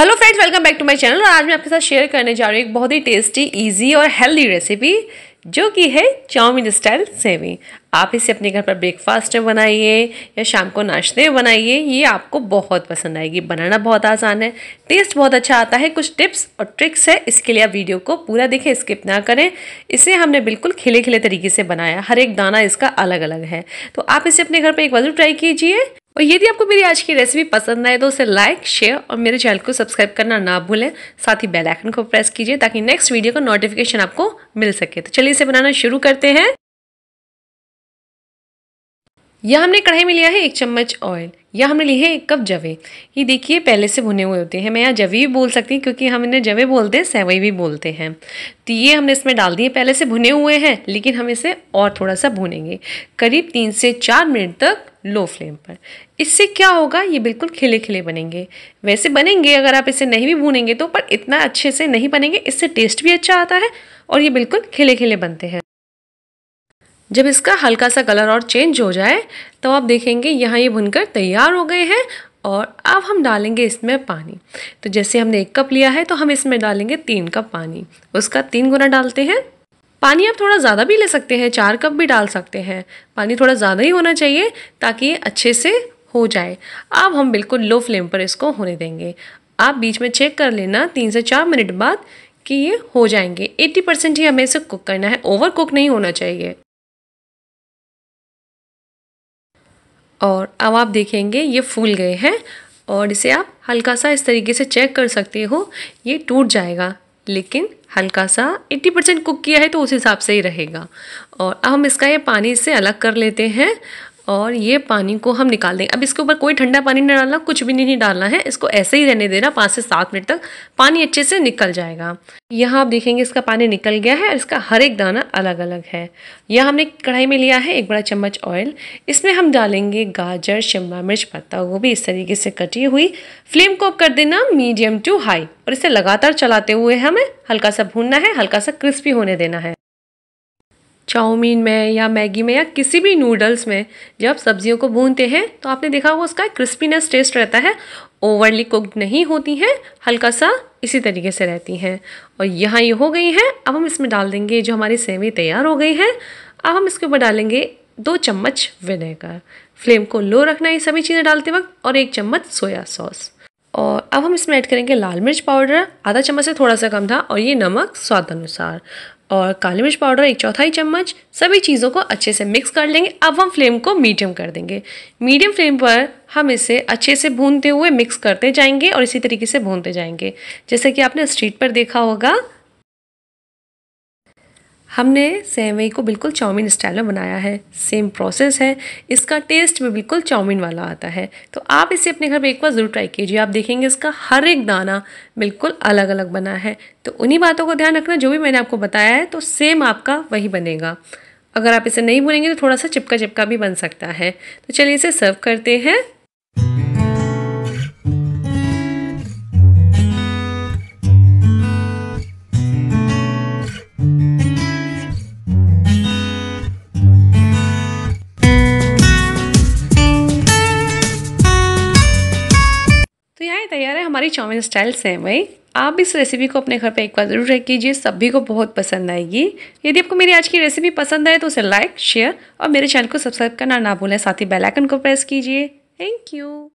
hello friends welcome back to my channel और आज मैं आपके साथ शेयर करने जा रही हूँ एक बहुत ही टेस्टी इजी और हेल्दी रेसिपी जो कि है चाउमीन स्टाइल सेवी आप इसे अपने घर पर ब्रेकफास्ट में बनाइए या शाम को नाश्ते में बनाइए ये आपको बहुत पसंद आएगी बनाना बहुत आसान है टेस्ट बहुत अच्छा आता है कुछ टिप्स और ट्रिक्स है इसके लिए आप वीडियो को पूरा देखें स्किप ना करें इसे हमने बिल्कुल खिले खिले तरीके से बनाया हर एक दाना इसका अलग अलग है तो आप इसे अपने घर पर एक बार ट्राई कीजिए और यदि आपको मेरी आज की रेसिपी पसंद आए तो उसे लाइक शेयर और मेरे चैनल को सब्सक्राइब करना ना भूलें साथ ही बेल आइकन को प्रेस कीजिए ताकि नेक्स्ट वीडियो का नोटिफिकेशन आपको मिल सके तो चलिए इसे बनाना शुरू करते हैं यह हमने कढ़ाई में लिया है एक चम्मच ऑयल या हमने लिए है एक कप जवे ये देखिए पहले से भुने हुए होते हैं मैं यहाँ जवे भी बोल सकती हूँ क्योंकि हम इन्हें जवे बोलते हैं सेवई भी बोलते हैं तो ये हमने इसमें डाल दिए पहले से भुने हुए हैं लेकिन हम इसे और थोड़ा सा भुनेंगे करीब तीन से चार मिनट तक लो फ्लेम पर इससे क्या होगा ये बिल्कुल खिले खिले बनेंगे वैसे बनेंगे अगर आप इसे नहीं भी भूनेंगे तो पर इतना अच्छे से नहीं बनेंगे इससे टेस्ट भी अच्छा आता है और ये बिल्कुल खिले खिले बनते हैं जब इसका हल्का सा कलर और चेंज हो जाए तो आप देखेंगे यहाँ ये भुनकर तैयार हो गए हैं और अब हम डालेंगे इसमें पानी तो जैसे हमने एक कप लिया है तो हम इसमें डालेंगे तीन कप पानी उसका तीन गुना डालते हैं पानी आप थोड़ा ज़्यादा भी ले सकते हैं चार कप भी डाल सकते हैं पानी थोड़ा ज़्यादा ही होना चाहिए ताकि ये अच्छे से हो जाए अब हम बिल्कुल लो फ्लेम पर इसको होने देंगे आप बीच में चेक कर लेना तीन से चार मिनट बाद कि ये हो जाएंगे 80 परसेंट ही हमें इसे कुक करना है ओवर कुक नहीं होना चाहिए और अब आप देखेंगे ये फूल गए हैं और इसे आप हल्का सा इस तरीके से चेक कर सकते हो ये टूट जाएगा लेकिन हल्का सा 80 परसेंट कुक किया है तो उस हिसाब से ही रहेगा और अब हम इसका ये पानी इससे अलग कर लेते हैं और ये पानी को हम निकाल देंगे अब इसके ऊपर कोई ठंडा पानी नहीं डालना कुछ भी नहीं डालना है इसको ऐसे ही रहने देना पाँच से सात मिनट तक पानी अच्छे से निकल जाएगा यहाँ आप देखेंगे इसका पानी निकल गया है और इसका हर एक दाना अलग अलग है यह हमने कढ़ाई में लिया है एक बड़ा चम्मच ऑयल इसमें हम डालेंगे गाजर शिमला मिर्च पत्ता गोभी इस तरीके से कटी हुई फ्लेम को कर देना मीडियम टू हाई और इसे लगातार चलाते हुए हमें हल्का सा भूनना है हल्का सा क्रिस्पी होने देना है चाउमीन में या मैगी में या किसी भी नूडल्स में जब सब्जियों को भूनते हैं तो आपने देखा होगा उसका क्रिस्पीनेस टेस्ट रहता है ओवरली कुकड नहीं होती हैं हल्का सा इसी तरीके से रहती हैं और यहाँ ये हो गई हैं अब हम इसमें डाल देंगे जो हमारी सेवी तैयार हो गई हैं अब हम इसके ऊपर डालेंगे दो चम्मच विनेगर फ्लेम को लो रखना है सभी चीज़ें डालते वक्त और एक चम्मच सोया सॉस और अब हम इसमें ऐड करेंगे लाल मिर्च पाउडर आधा चम्मच से थोड़ा सा कम था और ये नमक स्वाद अनुसार और काली मिर्च पाउडर एक चौथाई चम्मच सभी चीज़ों को अच्छे से मिक्स कर लेंगे अब हम फ्लेम को मीडियम कर देंगे मीडियम फ्लेम पर हम इसे अच्छे से भूनते हुए मिक्स करते जाएंगे और इसी तरीके से भूनते जाएंगे जैसे कि आपने स्ट्रीट पर देखा होगा हमने सेवई को बिल्कुल चाउमीन स्टाइल में बनाया है सेम प्रोसेस है इसका टेस्ट भी बिल्कुल चाउमीन वाला आता है तो आप इसे अपने घर पर एक बार ज़रूर ट्राई कीजिए आप देखेंगे इसका हर एक दाना बिल्कुल अलग अलग बना है तो उन्हीं बातों को ध्यान रखना जो भी मैंने आपको बताया है तो सेम आपका वही बनेगा अगर आप इसे नहीं बुनेंगे तो थोड़ा सा चिपका चिपका भी बन सकता है तो चलिए इसे सर्व करते हैं तैयार है हमारी चाउमिन स्टाइल वही आप इस रेसिपी को अपने घर पे एक बार ज़रूर ट्राई कीजिए सभी को बहुत पसंद आएगी यदि आपको मेरी आज की रेसिपी पसंद आए तो उसे लाइक शेयर और मेरे चैनल को सब्सक्राइब करना ना भूलें साथ ही बेल आइकन को प्रेस कीजिए थैंक यू